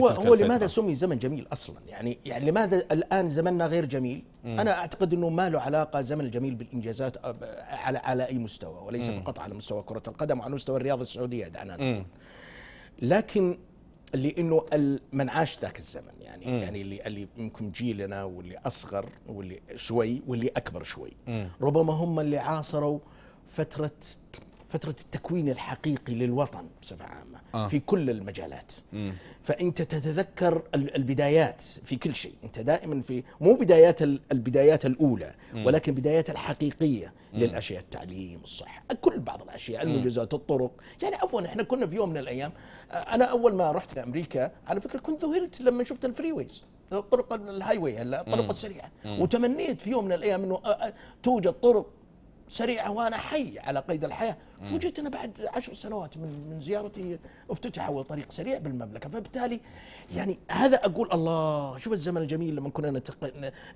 هو هو لماذا سمي زمن جميل اصلا يعني يعني لماذا الان زمننا غير جميل مم. انا اعتقد انه ما له علاقه زمن الجميل بالانجازات آه، على على اي مستوى وليس مم. فقط على مستوى كره القدم وعلى مستوى الرياضه السعوديه دعنا نقول لكن لانه من عاش ذاك الزمن يعني م. يعني اللي اللي يمكن جيلنا واللي اصغر واللي شوي واللي اكبر شوي م. ربما هم اللي عاصروا فتره فترة التكوين الحقيقي للوطن بصفة عامة آه. في كل المجالات مم. فأنت تتذكر البدايات في كل شيء أنت دائما في مو بدايات البدايات الأولى مم. ولكن بدايات الحقيقية مم. للأشياء التعليم الصحة كل بعض الأشياء المنجزات الطرق يعني عفوا إحنا كنا في يوم من الأيام أنا أول ما رحت لأمريكا على فكرة كنت ذهلت لما شفت الفريويز طرق الهاي الطرق السريعه وتمنيت في يوم من الايام انه توجد طرق سريعه وانا حي على قيد الحياه فوجئت انا بعد عشر سنوات من من زيارتي افتتح اول طريق سريع بالمملكه فبالتالي يعني هذا اقول الله شوف الزمن الجميل لما كنا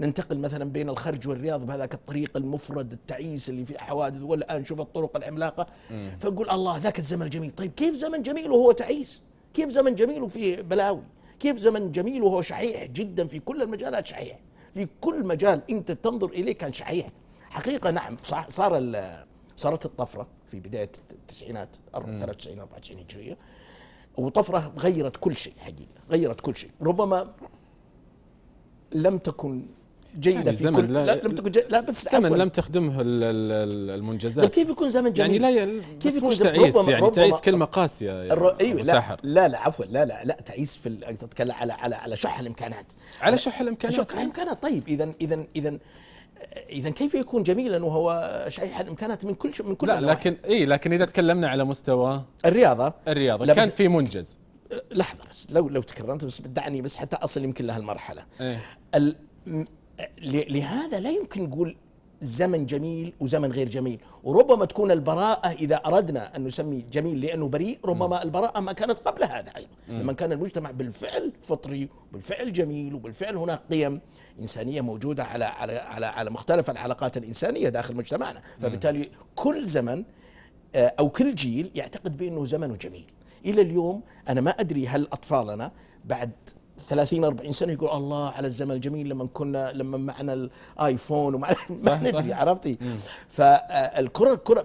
ننتقل, مثلا بين الخرج والرياض بهذاك الطريق المفرد التعيس اللي فيه حوادث والان شوف الطرق العملاقه فاقول الله ذاك الزمن الجميل طيب كيف زمن جميل وهو تعيس كيف زمن جميل وفيه بلاوي كيف زمن جميل وهو شحيح جدا في كل المجالات شحيح في كل مجال انت تنظر اليه كان شحيح حقيقه نعم صح صار صارت الطفره في بدايه التسعينات 93 94 هجريه وطفره غيرت كل شيء حقيقه غيرت كل شيء ربما لم تكن جيده يعني في زمن كل لا, لا لم تكن جي... لا بس زمن لم تخدمه المنجزات طيب، كيف يكون زمن جميل يعني لا كيف يكون مش تعيس ربما يعني ربما تعيس كلمه قاسيه يعني الر... ايوه لا, لا لا عفوا لا لا لا تعيس في تتكلم على على على شح الامكانات على شح الامكانات شح الامكانات طيب اذا اذا اذا اذا كيف يكون جميلا وهو شحيح الامكانات من كل من كل لا لكن اي لكن اذا تكلمنا على مستوى الرياضه الرياضه كان في منجز لحظه بس لو لو تكرمت بس دعني بس حتى اصل يمكن لهالمرحله إيه؟ لهذا لا يمكن نقول زمن جميل وزمن غير جميل وربما تكون البراءة إذا أردنا أن نسمي جميل لأنه بريء ربما م. البراءة ما كانت قبل هذا أيضا م. لما كان المجتمع بالفعل فطري وبالفعل جميل وبالفعل هناك قيم إنسانية موجودة على على على, على مختلف العلاقات الإنسانية داخل مجتمعنا فبالتالي كل زمن آه، أو كل جيل يعتقد بأنه زمنه جميل إلى اليوم أنا ما أدري هل أطفالنا بعد 30 40 سنه يقول الله على الزمن الجميل لما كنا لما معنا الايفون ومعنا ما ندري عرفتي فالكره الكره